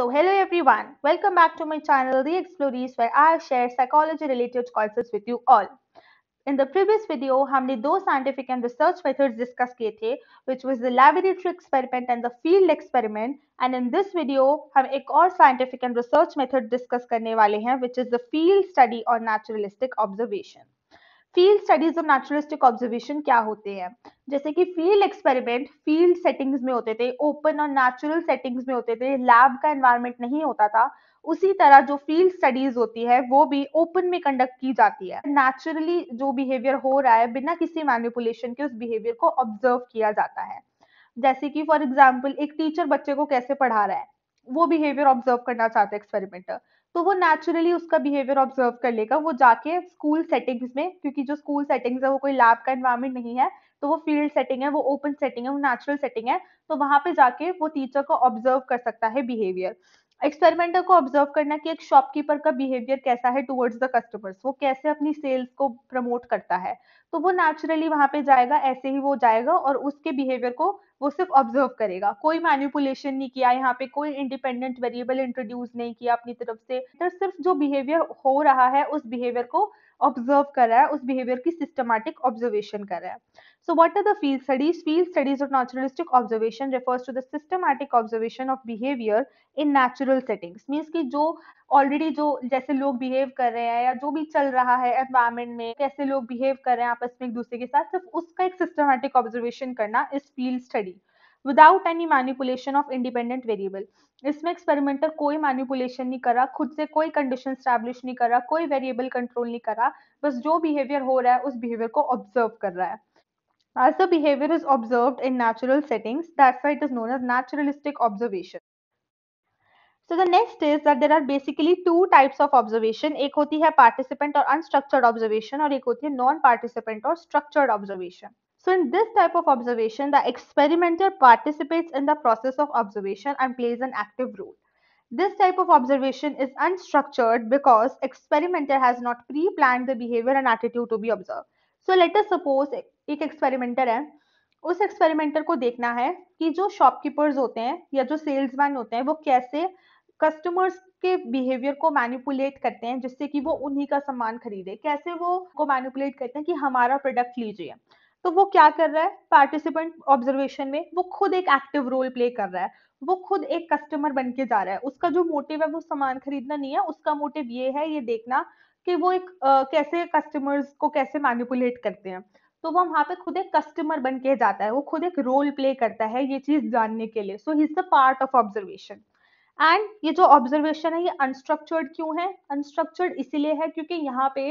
So hello everyone, welcome back to my channel The Explorers, where I share psychology related courses with you all. In the previous video, हमने दो scientific and research methods discuss किए थे, which was the laboratory experiment and the field experiment. And in this video, हम एक और scientific and research method discuss करने वाले हैं, which is the field study or naturalistic observation. Field studies of naturalistic observation क्या होते हैं जैसे कि फील्ड एक्सपेरिमेंट फील्ड सेटिंग्स में होते थे ओपन और नेचुरल सेटिंग्स में होते थे लैब का एनवायरमेंट नहीं होता था उसी तरह जो फील्ड स्टडीज होती है वो भी ओपन में कंडक्ट की जाती है नेचुरली जो बिहेवियर हो रहा है बिना किसी मैनिपुलेशन के उस बिहेवियर को ऑब्जर्व किया जाता है जैसे कि फॉर एग्जाम्पल एक टीचर बच्चे को कैसे पढ़ा रहा है वो बिहेवियर ऑब्जर्व करना चाहते हैं एक्सपेरिमेंटर तो वो नेचुरली उसका बिहेवियर ऑब्जर्व कर लेगा वो जाके स्कूल सेटिंग्स में क्योंकि जो स्कूल सेटिंग्स है वो कोई लैब का इन्वायरमेंट नहीं है तो वो फील्ड सेटिंग है वो ओपन सेटिंग है वो नेचुरल सेटिंग है तो वहां पे जाके वो टीचर को ऑब्जर्व कर सकता है बिहेवियर एक्सपेरिमेंटर को ऑब्जर्व करना कि एक शॉपकीपर का बिहेवियर कैसा है टुवर्ड्स द कस्टमर्स वो कैसे अपनी सेल्स को प्रमोट करता है तो वो नेचुरली वहां पे जाएगा ऐसे ही वो जाएगा और उसके बिहेवियर को वो सिर्फ ऑब्जर्व करेगा कोई मैन्युपुलेशन नहीं किया यहाँ पे कोई इंडिपेंडेंट वेरिएबल इंट्रोड्यूस नहीं किया अपनी तरफ से तो सिर्फ जो बिहेवियर हो रहा है उस बिहेवियर को ऑब्जर्व कर रहा है उस बिहेवियर की सिस्टमैटिक ऑब्जर्वेशन कर रहा है so what are the field studies field studies of naturalistic observation refers to the systematic observation of behaviour in natural settings means कि जो ऑलरेडी जो जैसे लोग बिहेव कर रहे हैं या जो भी चल रहा है एनवायरमेंट में कैसे लोग बिहेव कर रहे हैं आपस में एक दूसरे के साथ सिर्फ उसका एक सिस्टमैटिक ऑब्जर्वेशन करना is field study without any manipulation of independent variable इसमें एक्सपेरिमेंटर कोई मैनिपुलेशन नहीं करा खुद से कोई कंडीशन स्टैब्लिश नहीं करा कोई वेरिएबल कंट्रोल नहीं करा बस जो बिहेवियर हो रहा है उस बिहेवियर को ऑब्जर्व कर रहा है As the behavior is observed in natural settings, that's why it is known as naturalistic observation. So the next is that there are basically two types of observation. एक होती है participant और unstructured observation और एक होती है non-participant और structured observation. So in this type of observation, the experimenter participates in the process of observation and plays an active role. This type of observation is unstructured because experimenter has not pre-planned the behavior and attitude to be observed. So let us suppose ek experimenter hai उस experimenter को देखना है कि जो shopkeepers होते हैं या जो सेल्समैन होते हैं वो कैसे कस्टमर्स के बिहेवियर को मैनिपुलेट करते हैं जिससे कि वो उन्हीं का सामान खरीदे कैसे वो को मैनिपुलेट करते हैं कि हमारा प्रोडक्ट लीजिए तो वो क्या कर रहा है पार्टिसिपेंट ऑब्जर्वेशन में वो खुद एक एक्टिव रोल प्ले कर रहा है वो खुद एक कस्टमर बन के जा रहा है उसका जो मोटिव है वो सामान खरीदना नहीं है उसका मोटिव ये है ये देखना कि वो एक आ, कैसे कस्टमर्स को कैसे मैनिपुलेट करते हैं तो वो वहां पे खुद एक कस्टमर बन के जाता है वो खुद एक रोल प्ले करता है ये चीज जानने के लिए so he is the part of observation and ये जो ऑब्जर्वेशन है ये अनस्ट्रक्चर्ड क्यों है अनस्ट्रक्चर्ड इसीलिए है क्योंकि यहाँ पे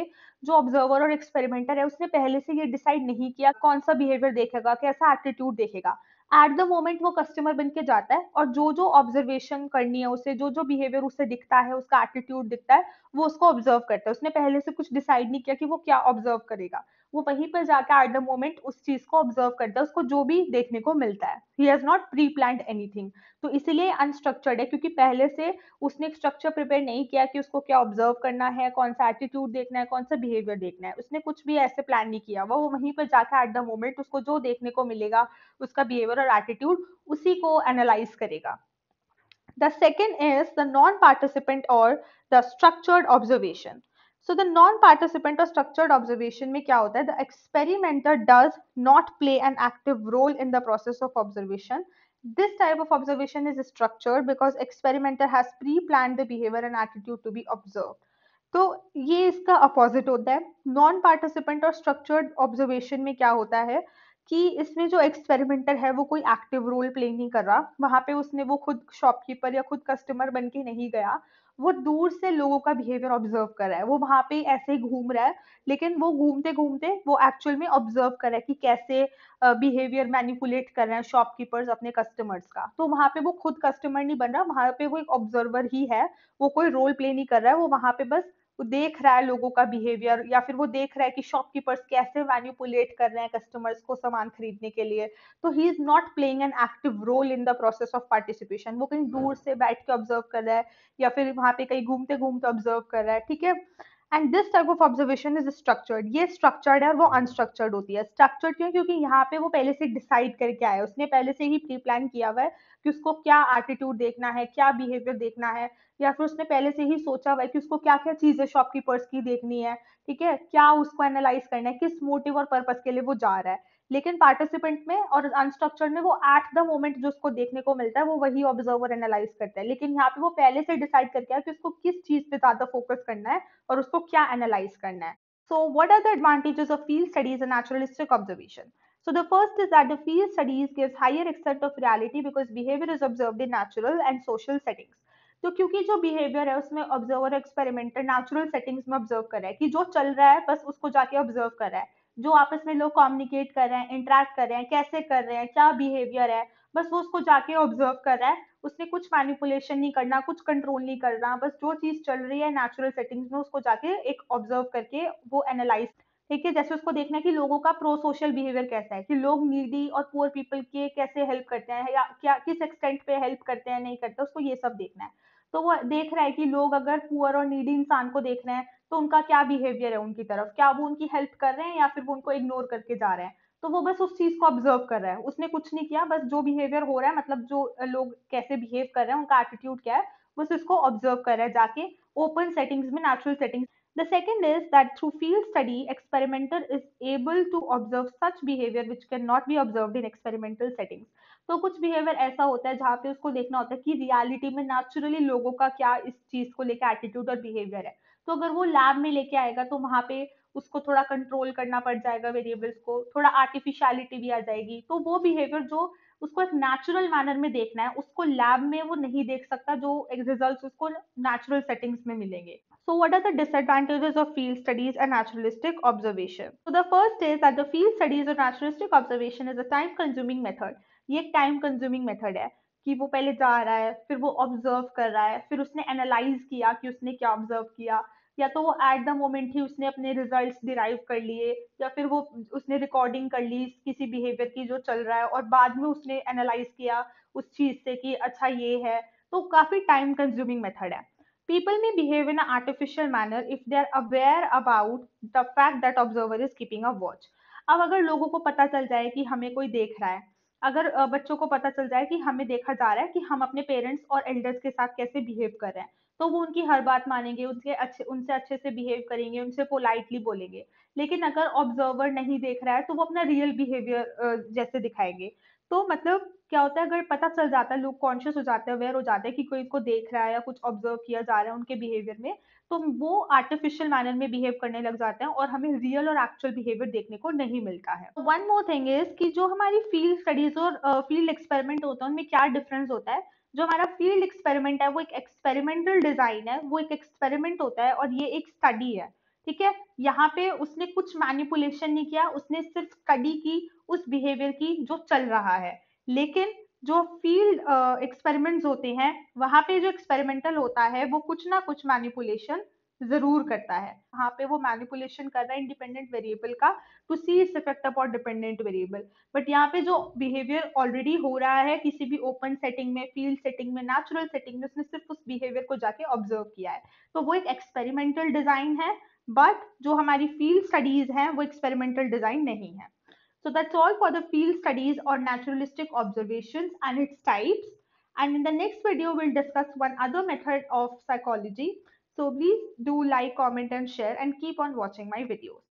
जो ऑब्जर्वर और एक्सपेरिमेंटर है उसने पहले से ये डिसाइड नहीं किया कौन सा बिहेवियर देखेगा कैसा एटीट्यूड देखेगा एट द मोमेंट वो कस्टमर बन के जाता है और जो जो ऑब्जर्वेशन करनी है उसे जो जो बिहेवियर उसे दिखता है उसका एटीट्यूड दिखता है वो उसको ऑब्जर्व करता है उसने पहले से कुछ डिसाइड नहीं किया कि वो क्या ऑब्जर्व करेगा वो वहीं पर जाकर एट द मोमेंट उस चीज को ऑब्जर्व करता है उसको जो भी देखने को मिलता है he has not pre plan anything तो इसीलिए अनस्ट्रक्चर्ड है क्योंकि पहले से उसने एक स्ट्रक्चर प्रिपेयर नहीं किया कि उसको क्या ऑब्जर्व करना है कौन सा एटीट्यूड देखना है कौन सा बिहेवियर देखना है उसने कुछ भी ऐसे प्लान नहीं किया वो वहीं पर जाकर एट द मोमेंट उसको जो देखने को मिलेगा उसका बिहेवियर और एटीट्यूड उसी को एनालाइज करेगा the second is the non participant और the structured observation so the non participant और स्ट्रक्चर्ड ऑब्जर्वेशन में क्या होता है the experimenter does not play an active role in the process of observation this type of observation is structured because experimenter has pre plan the behaviour and attitude to be observe तो ये इसका opposite होता है non participant और structured observation में क्या होता है कि इसमें जो एक्सपेरिमेंटर है वो कोई एक्टिव रोल प्ले नहीं कर रहा वहां पे उसने वो खुद शॉपकीपर या खुद कस्टमर बन के नहीं गया वो दूर से लोगों का बिहेवियर ऑब्जर्व कर रहा है वो वहाँ पे ऐसे ही घूम रहा है लेकिन वो घूमते घूमते वो एक्चुअल में ऑब्जर्व कर रहा है कि कैसे बिहेवियर मैनिपुलेट कर रहे हैं शॉपकीपर्स अपने कस्टमर्स का तो वहाँ पे वो खुद कस्टमर नहीं बन रहा वहां पे वो एक ऑब्जर्वर ही है वो कोई रोल प्ले नहीं कर रहा है वो वहां पे बस वो देख रहा है लोगों का बिहेवियर या फिर वो देख रहा है कि शॉपकीपर्स कैसे मैन्यूपुलेट कर रहे हैं कस्टमर्स को सामान खरीदने के लिए तो ही is not playing an active role in the process of participation वो कहीं दूर से बैठ के ऑब्जर्व कर रहा है या फिर वहां पे कहीं घूमते घूमते ऑब्जर्व कर रहा है ठीक है and this type of observation is structured ये स्ट्रक्चर्ड है और वो अनस्ट्रक्चर्ड hmm. होती है स्ट्रक्चर्ड क्यों क्योंकि यहाँ पे वो पहले से डिसाइड करके आया है उसने पहले से ही प्री प्लान किया हुआ है कि उसको क्या एटीट्यूड देखना है क्या बिहेवियर देखना है या फिर उसने पहले से ही सोचा हुआ है कि उसको क्या क्या चीज़ें शॉपकीपर्स की देखनी है ठीक है क्या उसको एनालाइज करना है किस मोटिव और पर्पज के लिए वो जा रहा है लेकिन पार्टिसिपेंट में और अनस्ट्रक्चर्ड में वो एट द मोमेंट जो उसको देखने को मिलता है वो वही ऑब्जर्वर एनालाइज करता है लेकिन यहाँ पे वो पहले से डिसाइड करके आया कि उसको किस चीज पे ज्यादा फोकस करना है और उसको क्या एनालाइज करना है so what are the advantages of field studies and naturalistic observation So, the first is that the field studies gives higher extent of reality because behavior is observed in natural and social settings. तो क्योंकि जो behaviour है उसमें observer experimenter natural settings में observe कर रहा है कि जो चल रहा है बस उसको जाके ऑब्जर्व कर रहा है जो आपस में लोग कम्युनिकेट कर रहे हैं इंटरेक्ट कर रहे हैं कैसे कर रहे हैं क्या बिहेवियर है बस वो उसको जाके ऑब्जर्व कर रहा है उसने कुछ मैनिपुलेशन नहीं करना कुछ कंट्रोल नहीं करना बस जो चीज चल रही है नेचुरल सेटिंग्स में उसको जाके एक ऑब्जर्व करके वो एनालाइज ठीक है जैसे उसको देखना है कि लोगों का प्रो सोशल बिहेवियर कैसा है कि लोग नीडी और पुअर पीपल के कैसे हेल्प करते हैं या क्या किस एक्सटेंट पे हेल्प करते हैं नहीं करते उसको ये सब देखना है तो वो देख रहा है कि लोग अगर पुअर और नीडी इंसान को देख रहे हैं तो उनका क्या बिहेवियर है उनकी तरफ क्या वो उनकी हेल्प कर रहे हैं या फिर वो उनको इग्नोर करके जा रहे हैं तो वो बस उस चीज को ऑब्जर्व कर रहा है उसने कुछ नहीं किया बस जो बिहेवियर हो रहा है मतलब जो लोग कैसे बिहेव कर रहे हैं उनका एटीट्यूड क्या है बस उसको ऑब्जर्व कर रहा है जाके ओपन सेटिंग्स में natural settings The is that through field study experimenter is able to observe such behaviour which can not be observe in experimental settings. तो कुछ बिहेवियर ऐसा होता है जहाँ पे उसको देखना होता है कि रियालिटी में नेचुरली लोगों का क्या इस चीज को लेकर एटीट्यूड और बिहेवियर है तो अगर वो लैब में लेके आएगा तो वहां पे उसको थोड़ा कंट्रोल करना पड़ जाएगा वेरिएबल्स को थोड़ा आर्टिफिशियलिटी भी आ जाएगी तो वो बिहेवियर जो उसको एक नेचुरल मैनर में देखना है उसको लैब में वो नहीं देख सकता जो रिजल्ट उसको नेचुरल सेटिंग्स में मिलेंगे So what are the disadvantages of field studies and naturalistic observation? So the first is that the field studies or naturalistic observation is a time consuming method. ये एक time consuming method है कि वो पहले जा रहा है फिर वो ऑब्जर्व कर रहा है फिर उसने एनालाइज किया कि उसने क्या ऑब्जर्व किया या तो वो एट द मोमेंट ही उसने अपने रिजल्ट डिराइव कर लिए या फिर वो उसने रिकॉर्डिंग कर ली किसी बिहेवियर की जो चल रहा है और बाद में उसने एनालाइज किया उस चीज़ से कि अच्छा ये है तो काफ़ी टाइम कंज्यूमिंग मेथड है people may behave in artificial manner if they are aware about the fact that observer is keeping a watch अब अगर लोगों को पता चल जाए कि हमें कोई देख रहा है अगर बच्चों को पता चल जाए कि हमें देखा जा रहा है कि हम अपने पेरेंट्स और एल्डर्स के साथ कैसे बिहेव कर रहे हैं तो वो उनकी हर बात मानेंगे उनके अच्छे उनसे अच्छे से बिहेव करेंगे उनसे पोलाइटली बोलेंगे लेकिन अगर ऑब्जर्वर नहीं देख रहा है तो वो अपना रियल बिहेवियर जैसे दिखाएंगे तो मतलब क्या होता है अगर पता चल जाता है लोग कॉन्शियस हो जाते हैं अवेयर हो जाते हैं कि कोई इनको देख रहा है या कुछ ऑब्जर्व किया जा रहा है उनके बिहेवियर में तो वो आर्टिफिशियल मैनर में बिहेव करने लग जाते हैं और हमें रियल और एक्चुअल बिहेवियर देखने को नहीं मिलता है वन मोर थिंग इज कि जो हमारी फील्ड स्टडीज और फील्ड एक्सपेरिमेंट होता है उनमें क्या डिफरेंस होता है जो हमारा फील्ड एक्सपेरिमेंट है वो एक एक्सपेरिमेंटल डिजाइन है वो एक एक्सपेरिमेंट होता है और ये एक स्टडी है ठीक है यहाँ पे उसने कुछ मैनिपुलेशन नहीं किया उसने सिर्फ स्टडी की उस बिहेवियर की जो चल रहा है लेकिन जो फील्ड एक्सपेरिमेंट्स uh, होते हैं वहां पे जो एक्सपेरिमेंटल होता है वो कुछ ना कुछ मैनिपुलेशन जरूर करता है वहां पे वो मैनिपुलेशन कर रहा है इंडिपेंडेंट वेरिएबल का to see its effect upon dependent variable but यहाँ पे जो बिहेवियर ऑलरेडी हो रहा है किसी भी ओपन सेटिंग में फील्ड सेटिंग में नेचुरल सेटिंग में उसने सिर्फ उस बिहेवियर को जाके ऑब्जर्व किया है तो वो एक एक्सपेरिमेंटल डिजाइन है बट जो हमारी फील्ड स्टडीज है वो एक्सपेरिमेंटल डिजाइन नहीं है so that's all for the field studies और naturalistic observation and its types and in the next video we'll discuss one other method of psychology So please do like, comment and share and keep on watching my videos.